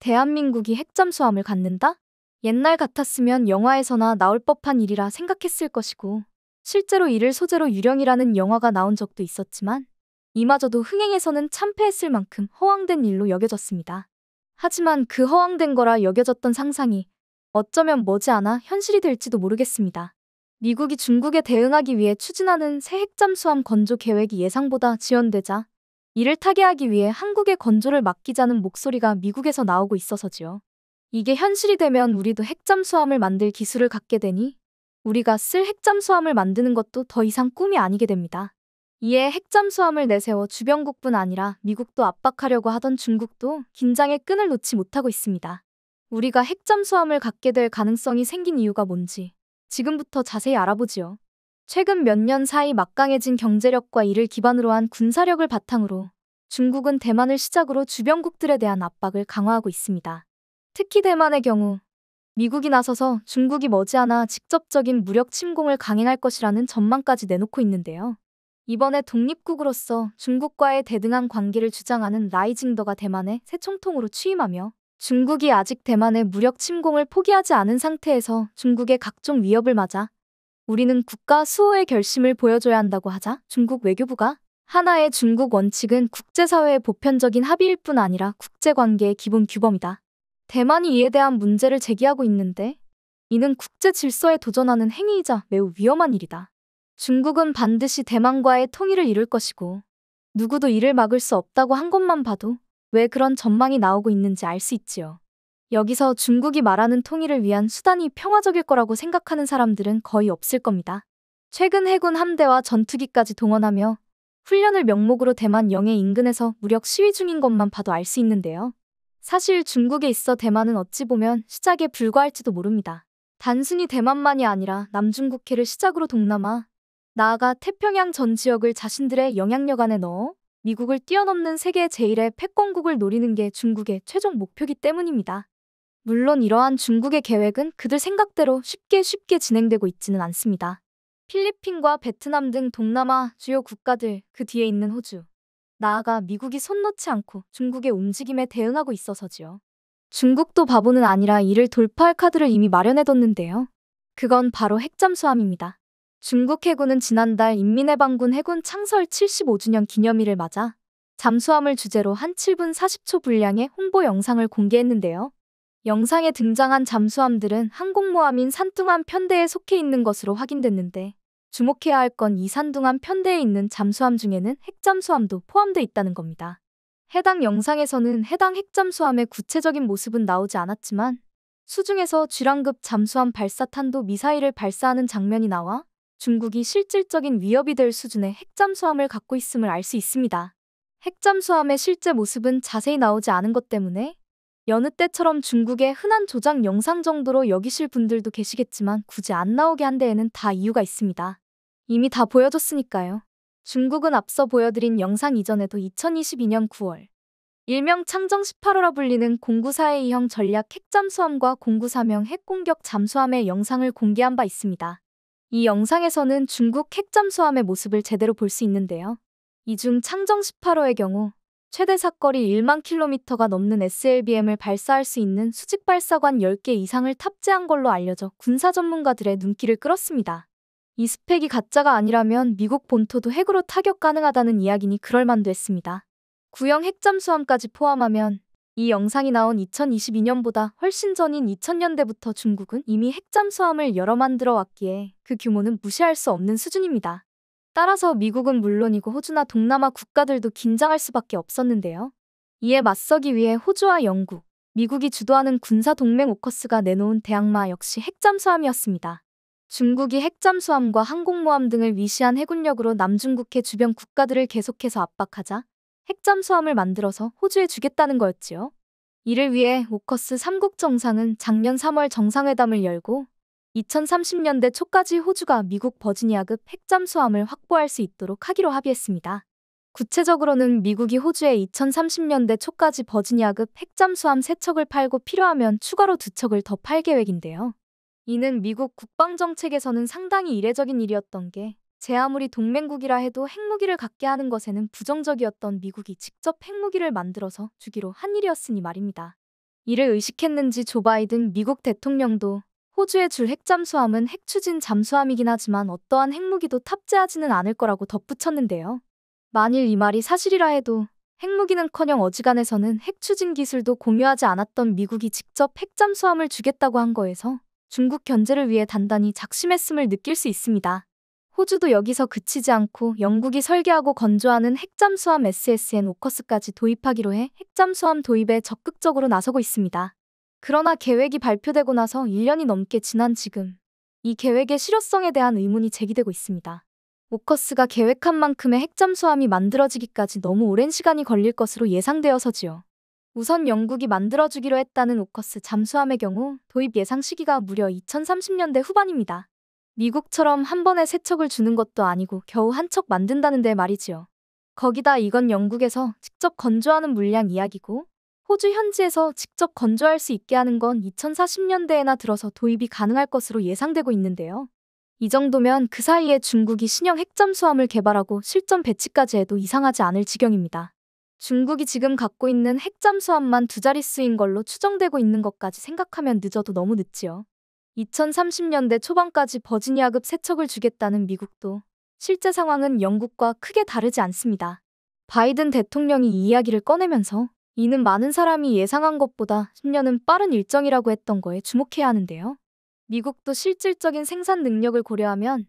대한민국이 핵잠수함을 갖는다? 옛날 같았으면 영화에서나 나올 법한 일이라 생각했을 것이고 실제로 이를 소재로 유령이라는 영화가 나온 적도 있었지만 이마저도 흥행에서는 참패했을 만큼 허황된 일로 여겨졌습니다. 하지만 그 허황된 거라 여겨졌던 상상이 어쩌면 머지않아 현실이 될지도 모르겠습니다. 미국이 중국에 대응하기 위해 추진하는 새 핵잠수함 건조 계획이 예상보다 지연되자 이를 타개하기 위해 한국의 건조를 맡기자는 목소리가 미국에서 나오고 있어서지요. 이게 현실이 되면 우리도 핵잠수함을 만들 기술을 갖게 되니 우리가 쓸 핵잠수함을 만드는 것도 더 이상 꿈이 아니게 됩니다. 이에 핵잠수함을 내세워 주변국뿐 아니라 미국도 압박하려고 하던 중국도 긴장의 끈을 놓지 못하고 있습니다. 우리가 핵잠수함을 갖게 될 가능성이 생긴 이유가 뭔지 지금부터 자세히 알아보지요. 최근 몇 년 사이 막강해진 경제력과 이를 기반으로 한 군사력을 바탕으로 중국은 대만을 시작으로 주변국들에 대한 압박을 강화하고 있습니다. 특히 대만의 경우 미국이 나서서 중국이 머지않아 직접적인 무력 침공을 강행할 것이라는 전망까지 내놓고 있는데요. 이번에 독립국으로서 중국과의 대등한 관계를 주장하는 라이징더가 대만의 새 총통으로 취임하며 중국이 아직 대만의 무력 침공을 포기하지 않은 상태에서 중국의 각종 위협을 맞아 우리는 국가 수호의 결심을 보여줘야 한다고 하자 중국 외교부가 하나의 중국 원칙은 국제사회의 보편적인 합의일 뿐 아니라 국제관계의 기본 규범이다. 대만이 이에 대한 문제를 제기하고 있는데 이는 국제 질서에 도전하는 행위이자 매우 위험한 일이다. 중국은 반드시 대만과의 통일을 이룰 것이고 누구도 이를 막을 수 없다고 한 것만 봐도 왜 그런 전망이 나오고 있는지 알 수 있지요. 여기서 중국이 말하는 통일을 위한 수단이 평화적일 거라고 생각하는 사람들은 거의 없을 겁니다. 최근 해군 함대와 전투기까지 동원하며 훈련을 명목으로 대만 영해 인근에서 무력 시위 중인 것만 봐도 알 수 있는데요. 사실 중국에 있어 대만은 어찌 보면 시작에 불과할지도 모릅니다. 단순히 대만만이 아니라 남중국해를 시작으로 동남아, 나아가 태평양 전 지역을 자신들의 영향력 안에 넣어 미국을 뛰어넘는 세계 제1의 패권국을 노리는 게 중국의 최종 목표기 이 때문입니다. 물론 이러한 중국의 계획은 그들 생각대로 쉽게 쉽게 진행되고 있지는 않습니다. 필리핀과 베트남 등 동남아 주요 국가들 그 뒤에 있는 호주. 나아가 미국이 손 놓지 않고 중국의 움직임에 대응하고 있어서지요. 중국도 바보는 아니라 이를 돌파할 카드를 이미 마련해뒀는데요. 그건 바로 핵잠수함입니다. 중국 해군은 지난달 인민해방군 해군 창설 75주년 기념일을 맞아 잠수함을 주제로 한 7분 40초 분량의 홍보 영상을 공개했는데요. 영상에 등장한 잠수함들은 항공모함인 산둥함 편대에 속해 있는 것으로 확인됐는데 주목해야 할 건 이산둥함 편대에 있는 잠수함 중에는 핵잠수함도 포함돼 있다는 겁니다. 해당 영상에서는 해당 핵잠수함의 구체적인 모습은 나오지 않았지만 수중에서 쥐랑급 잠수함 발사탄도 미사일을 발사하는 장면이 나와 중국이 실질적인 위협이 될 수준의 핵잠수함을 갖고 있음을 알 수 있습니다. 핵잠수함의 실제 모습은 자세히 나오지 않은 것 때문에 여느 때처럼 중국의 흔한 조작 영상 정도로 여기실 분들도 계시겠지만 굳이 안 나오게 한 데에는 다 이유가 있습니다. 이미 다 보여줬으니까요. 중국은 앞서 보여드린 영상 이전에도 2022년 9월 일명 창정 18호라 불리는 094의 2형 전략 핵잠수함과 공구사명 핵공격 잠수함의 영상을 공개한 바 있습니다. 이 영상에서는 중국 핵잠수함의 모습을 제대로 볼 수 있는데요. 이 중 창정 18호의 경우 최대 사거리 1만 킬로미터가 넘는 SLBM을 발사할 수 있는 수직 발사관 10개 이상을 탑재한 걸로 알려져 군사 전문가들의 눈길을 끌었습니다. 이 스펙이 가짜가 아니라면 미국 본토도 핵으로 타격 가능하다는 이야기니 그럴만도 했습니다. 구형 핵잠수함까지 포함하면 이 영상이 나온 2022년보다 훨씬 전인 2000년대부터 중국은 이미 핵잠수함을 여러 만들어 왔기에 그 규모는 무시할 수 없는 수준입니다. 따라서 미국은 물론이고 호주나 동남아 국가들도 긴장할 수밖에 없었는데요. 이에 맞서기 위해 호주와 영국, 미국이 주도하는 군사 동맹 오커스가 내놓은 대항마 역시 핵잠수함이었습니다. 중국이 핵잠수함과 항공모함 등을 위시한 해군력으로 남중국해 주변 국가들을 계속해서 압박하자 핵잠수함을 만들어서 호주에 주겠다는 거였지요. 이를 위해 오커스 3국 정상은 작년 3월 정상회담을 열고 2030년대 초까지 호주가 미국 버지니아급 핵잠수함을 확보할 수 있도록 하기로 합의했습니다. 구체적으로는 미국이 호주에 2030년대 초까지 버지니아급 핵잠수함 3척을 팔고 필요하면 추가로 2척을 더 팔 계획인데요. 이는 미국 국방정책에서는 상당히 이례적인 일이었던 게, 제 아무리 동맹국이라 해도 핵무기를 갖게 하는 것에는 부정적이었던 미국이 직접 핵무기를 만들어서 주기로 한 일이었으니 말입니다. 이를 의식했는지 조 바이든 미국 대통령도 호주의 줄 핵잠수함은 핵추진 잠수함이긴 하지만 어떠한 핵무기도 탑재하지는 않을 거라고 덧붙였는데요. 만일 이 말이 사실이라 해도 핵무기는커녕 어지간해서는 핵추진 기술도 공유하지 않았던 미국이 직접 핵잠수함을 주겠다고 한 거에서 중국 견제를 위해 단단히 작심했음을 느낄 수 있습니다. 호주도 여기서 그치지 않고 영국이 설계하고 건조하는 핵잠수함 SSN 오커스까지 도입하기로 해 핵잠수함 도입에 적극적으로 나서고 있습니다. 그러나 계획이 발표되고 나서 1년이 넘게 지난 지금 이 계획의 실효성에 대한 의문이 제기되고 있습니다. 오커스가 계획한 만큼의 핵잠수함이 만들어지기까지 너무 오랜 시간이 걸릴 것으로 예상되어서지요. 우선 영국이 만들어주기로 했다는 오커스 잠수함의 경우 도입 예상 시기가 무려 2030년대 후반입니다. 미국처럼 한 번에 세척을 주는 것도 아니고 겨우 한 척 만든다는데 말이지요. 거기다 이건 영국에서 직접 건조하는 물량 이야기고 호주 현지에서 직접 건조할 수 있게 하는 건 2040년대에나 들어서 도입이 가능할 것으로 예상되고 있는데요. 이 정도면 그 사이에 중국이 신형 핵잠 수함을 개발하고 실전 배치까지 해도 이상하지 않을 지경입니다. 중국이 지금 갖고 있는 핵잠 수함만 두 자릿수인 걸로 추정되고 있는 것까지 생각하면 늦어도 너무 늦지요. 2030년대 초반까지 버지니아급 세척을 주겠다는 미국도 실제 상황은 영국과 크게 다르지 않습니다. 바이든 대통령이 이 이야기를 꺼내면서 이는 많은 사람이 예상한 것보다 10년은 빠른 일정이라고 했던 거에 주목해야 하는데요. 미국도 실질적인 생산 능력을 고려하면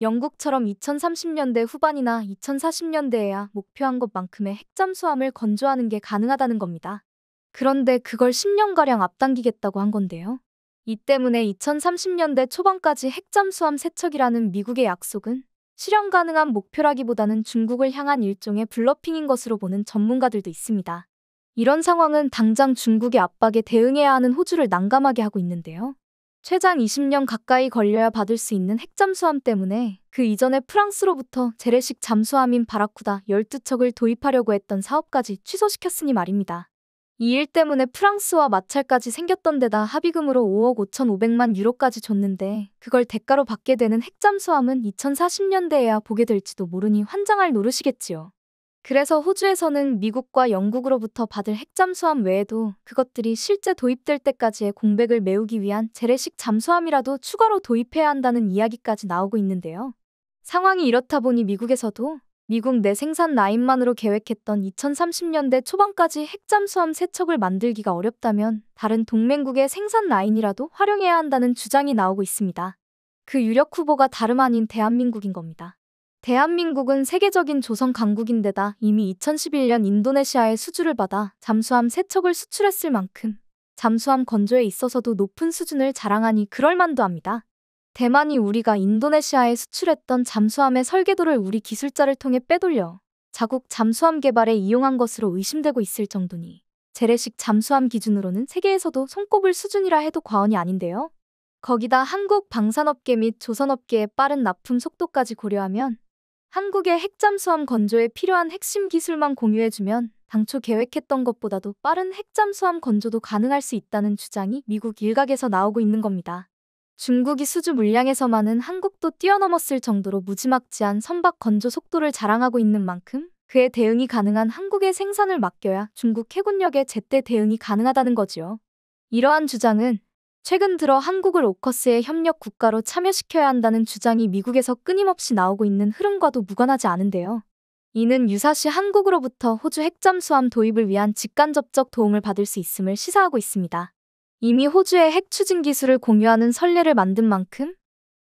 영국처럼 2030년대 후반이나 2040년대에야 목표한 것만큼의 핵잠수함을 건조하는 게 가능하다는 겁니다. 그런데 그걸 10년가량 앞당기겠다고 한 건데요. 이 때문에 2030년대 초반까지 핵잠수함 세척이라는 미국의 약속은 실현 가능한 목표라기보다는 중국을 향한 일종의 블러핑인 것으로 보는 전문가들도 있습니다. 이런 상황은 당장 중국의 압박에 대응해야 하는 호주를 난감하게 하고 있는데요. 최장 20년 가까이 걸려야 받을 수 있는 핵잠수함 때문에 그 이전에 프랑스로부터 재래식 잠수함인 바라쿠다 12척을 도입하려고 했던 사업까지 취소시켰으니 말입니다. 이 일 때문에 프랑스와 마찰까지 생겼던 데다 합의금으로 5억 5,500만 유로까지 줬는데 그걸 대가로 받게 되는 핵잠수함은 2040년대에야 보게 될지도 모르니 환장할 노릇이겠지요. 그래서 호주에서는 미국과 영국으로부터 받을 핵잠수함 외에도 그것들이 실제 도입될 때까지의 공백을 메우기 위한 재래식 잠수함이라도 추가로 도입해야 한다는 이야기까지 나오고 있는데요. 상황이 이렇다 보니 미국에서도 미국 내 생산 라인만으로 계획했던 2030년대 초반까지 핵잠수함 세척을 만들기가 어렵다면 다른 동맹국의 생산 라인이라도 활용해야 한다는 주장이 나오고 있습니다. 그 유력 후보가 다름 아닌 대한민국인 겁니다. 대한민국은 세계적인 조선 강국인데다 이미 2011년 인도네시아의 수주를 받아 잠수함 세척을 수출했을 만큼 잠수함 건조에 있어서도 높은 수준을 자랑하니 그럴만도 합니다. 대만이 우리가 인도네시아에 수출했던 잠수함의 설계도를 우리 기술자를 통해 빼돌려 자국 잠수함 개발에 이용한 것으로 의심되고 있을 정도니 재래식 잠수함 기준으로는 세계에서도 손꼽을 수준이라 해도 과언이 아닌데요. 거기다 한국 방산업계 및 조선업계의 빠른 납품 속도까지 고려하면 한국의 핵잠수함 건조에 필요한 핵심 기술만 공유해주면 당초 계획했던 것보다도 빠른 핵잠수함 건조도 가능할 수 있다는 주장이 미국 일각에서 나오고 있는 겁니다. 중국이 수주 물량에서만은 한국도 뛰어넘었을 정도로 무지막지한 선박 건조 속도를 자랑하고 있는 만큼 그에 대응이 가능한 한국의 생산을 맡겨야 중국 해군력의 제때 대응이 가능하다는 거지요. 이러한 주장은 최근 들어 한국을 오커스의 협력 국가로 참여시켜야 한다는 주장이 미국에서 끊임없이 나오고 있는 흐름과도 무관하지 않은데요. 이는 유사시 한국으로부터 호주 핵잠수함 도입을 위한 직간접적 도움을 받을 수 있음을 시사하고 있습니다. 이미 호주의 핵 추진 기술을 공유하는 선례를 만든 만큼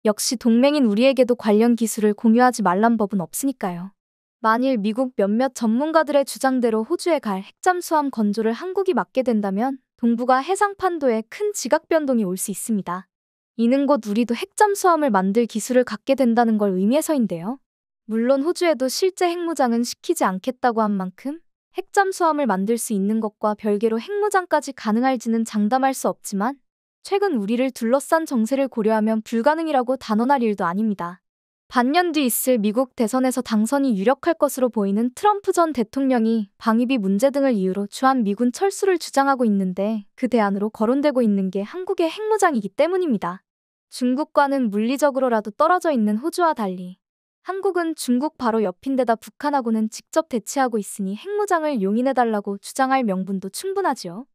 역시 동맹인 우리에게도 관련 기술을 공유하지 말란 법은 없으니까요. 만일 미국 몇몇 전문가들의 주장대로 호주에 갈 핵잠수함 건조를 한국이 맡게 된다면 동부가 해상 판도에 큰 지각 변동이 올 수 있습니다. 이는 곧 우리도 핵잠수함을 만들 기술을 갖게 된다는 걸 의미해서인데요. 물론 호주에도 실제 핵무장은 시키지 않겠다고 한 만큼 핵잠수함을 만들 수 있는 것과 별개로 핵무장까지 가능할지는 장담할 수 없지만 최근 우리를 둘러싼 정세를 고려하면 불가능이라고 단언할 일도 아닙니다. 반년 뒤 있을 미국 대선에서 당선이 유력할 것으로 보이는 트럼프 전 대통령이 방위비 문제 등을 이유로 주한 미군 철수를 주장하고 있는데 그 대안으로 거론되고 있는 게 한국의 핵무장이기 때문입니다. 중국과는 물리적으로라도 떨어져 있는 호주와 달리 한국은 중국 바로 옆인데다 북한하고는 직접 대치하고 있으니 핵무장을 용인해달라고 주장할 명분도 충분하지요.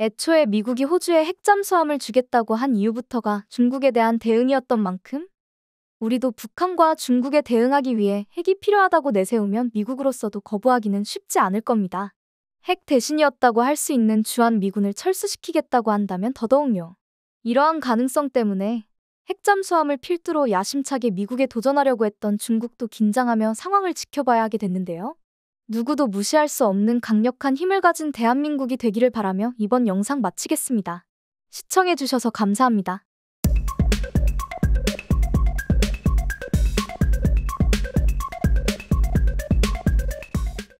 애초에 미국이 호주에 핵잠수함을 주겠다고 한이후부터가 중국에 대한 대응이었던 만큼 우리도 북한과 중국에 대응하기 위해 핵이 필요하다고 내세우면 미국으로서도 거부하기는 쉽지 않을 겁니다. 핵 대신이었다고 할 수 있는 주한 미군을 철수시키겠다고 한다면 더더욱요. 이러한 가능성 때문에 핵잠수함을 필두로 야심차게 미국에 도전하려고 했던 중국도 긴장하며 상황을 지켜봐야 하게 됐는데요. 누구도 무시할 수 없는 강력한 힘을 가진 대한민국이 되기를 바라며 이번 영상 마치겠습니다. 시청해주셔서 감사합니다.